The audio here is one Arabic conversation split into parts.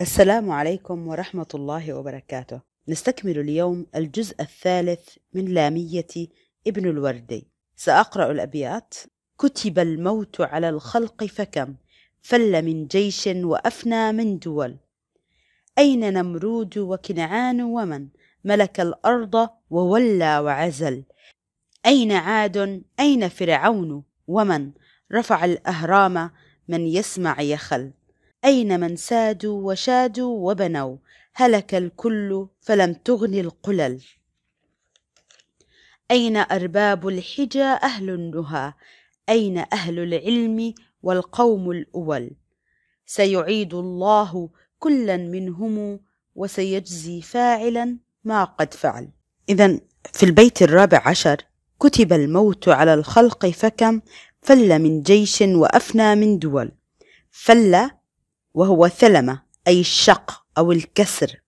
السلام عليكم ورحمة الله وبركاته نستكمل اليوم الجزء الثالث من لامية ابن الوردي سأقرأ الأبيات كتب الموت على الخلق فكم فل من جيش وأفنى من دول أين نمرود وكنعان ومن ملك الأرض وولى وعزل أين عاد أين فرعون ومن رفع الأهرام من يسمع يخل أين من سادوا وشادوا وبنوا هلك الكل فلم تغن القلل أين أرباب الحجى أهل النهى أين أهل العلم والقوم الأول سيعيد الله كلا منهم وسيجزي فاعلا ما قد فعل إذا في البيت الرابع عشر كتب الموت على الخلق فكم فل من جيش وأفنى من دول فل وهو ثلمة أي الشق أو الكسر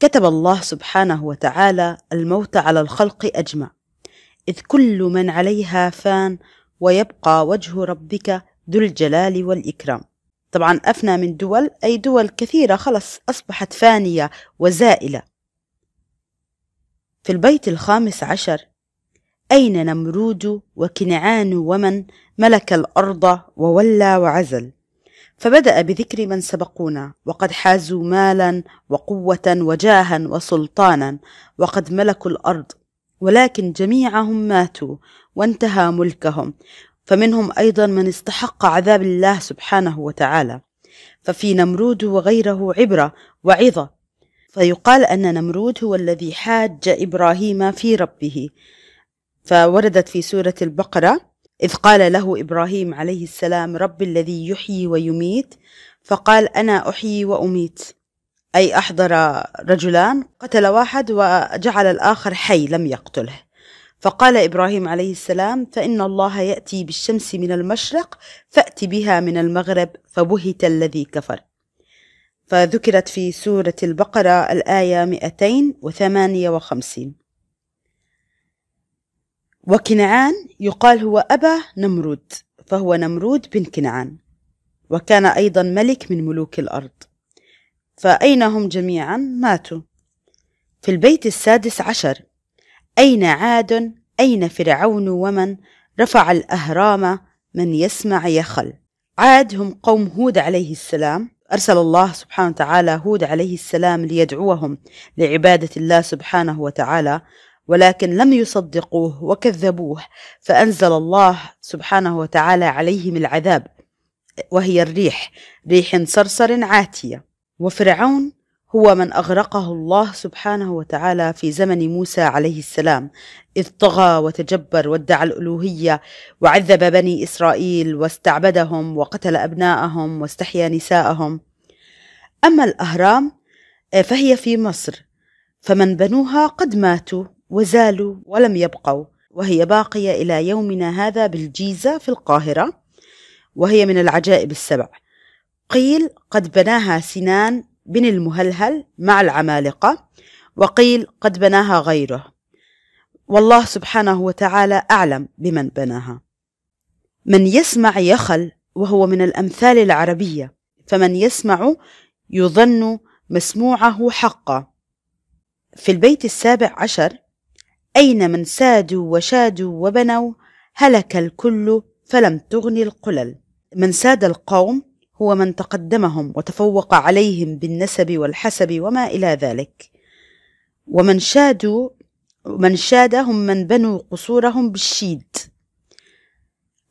كتب الله سبحانه وتعالى الموت على الخلق أجمع إذ كل من عليها فان ويبقى وجه ربك ذو الجلال والإكرام طبعا أفنى من دول أي دول كثيرة خلص أصبحت فانية وزائلة في البيت الخامس عشر أين نمرود وكنعان ومن ملك الأرض وولى وعزل فبدأ بذكر من سبقونا وقد حازوا مالا وقوة وجاها وسلطانا وقد ملكوا الأرض ولكن جميعهم ماتوا وانتهى ملكهم فمنهم أيضا من استحق عذاب الله سبحانه وتعالى ففي نمرود وغيره عبرة وعظة فيقال أن نمرود هو الذي حاج إبراهيم في ربه فوردت في سورة البقرة إذ قال له إبراهيم عليه السلام رب الذي يحيي ويميت فقال أنا أحيي وأميت أي أحضر رجلان قتل واحد وجعل الآخر حي لم يقتله فقال إبراهيم عليه السلام فإن الله يأتي بالشمس من المشرق فأت بها من المغرب فبهت الذي كفر فذكرت في سورة البقرة الآية 258 وكنعان يقال هو أبا نمرود فهو نمرود بن كنعان وكان أيضا ملك من ملوك الأرض فأين هم جميعا ماتوا في البيت السادس عشر أين عاد أين فرعون ومن رفع الأهرام من يسمع يخل عاد هم قوم هود عليه السلام أرسل الله سبحانه وتعالى هود عليه السلام ليدعوهم لعبادة الله سبحانه وتعالى ولكن لم يصدقوه وكذبوه فأنزل الله سبحانه وتعالى عليهم العذاب وهي الريح ريح صرصر عاتية وفرعون هو من أغرقه الله سبحانه وتعالى في زمن موسى عليه السلام إذ طغى وتجبر وادعى الألوهية وعذب بني إسرائيل واستعبدهم وقتل أبناءهم واستحيا نساءهم أما الأهرام فهي في مصر فمن بنوها قد ماتوا وزالوا ولم يبقوا وهي باقية إلى يومنا هذا بالجيزة في القاهرة وهي من العجائب السبع قيل قد بناها سنان بن المهلهل مع العمالقة وقيل قد بناها غيره والله سبحانه وتعالى أعلم بمن بناها من يسمع يخل وهو من الأمثال العربية فمن يسمع يظن مسموعه حقا في البيت السابع عشر أين من سادوا وشادوا وبنوا هلك الكل فلم تغن القلل من ساد القوم هو من تقدمهم وتفوق عليهم بالنسب والحسب وما إلى ذلك ومن شادوا من شاد هم من بنوا قصورهم بالشيد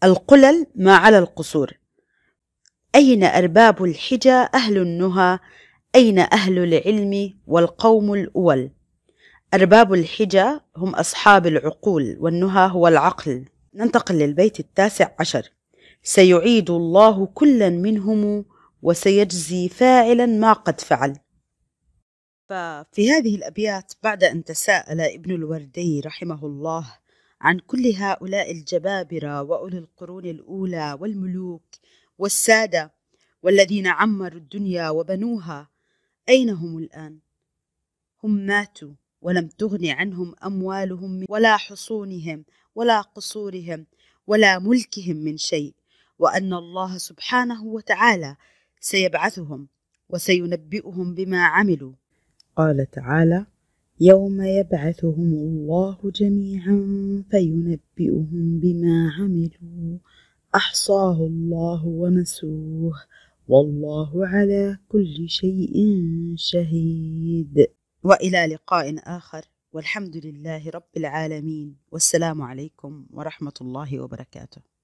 القلل ما على القصور أين أرباب الحجى أهل النهى أين أهل العلم والقوم الأول أرباب الحجة هم أصحاب العقول والنهى هو العقل ننتقل للبيت التاسع عشر سيعيد الله كلا منهم وسيجزي فاعلا ما قد فعل ففي هذه الأبيات بعد أن تساءل ابن الوردي رحمه الله عن كل هؤلاء الجبابرة وأولي القرون الأولى والملوك والسادة والذين عمروا الدنيا وبنوها أين هم الآن؟ هم ماتوا ولم تغن عنهم أموالهم ولا حصونهم ولا قصورهم ولا ملكهم من شيء وأن الله سبحانه وتعالى سيبعثهم وسينبئهم بما عملوا قال تعالى يوم يبعثهم الله جميعا فينبئهم بما عملوا احصاه الله ونسوه والله على كل شيء شهيد والى لقاء اخر والحمد لله رب العالمين والسلام عليكم ورحمه الله وبركاته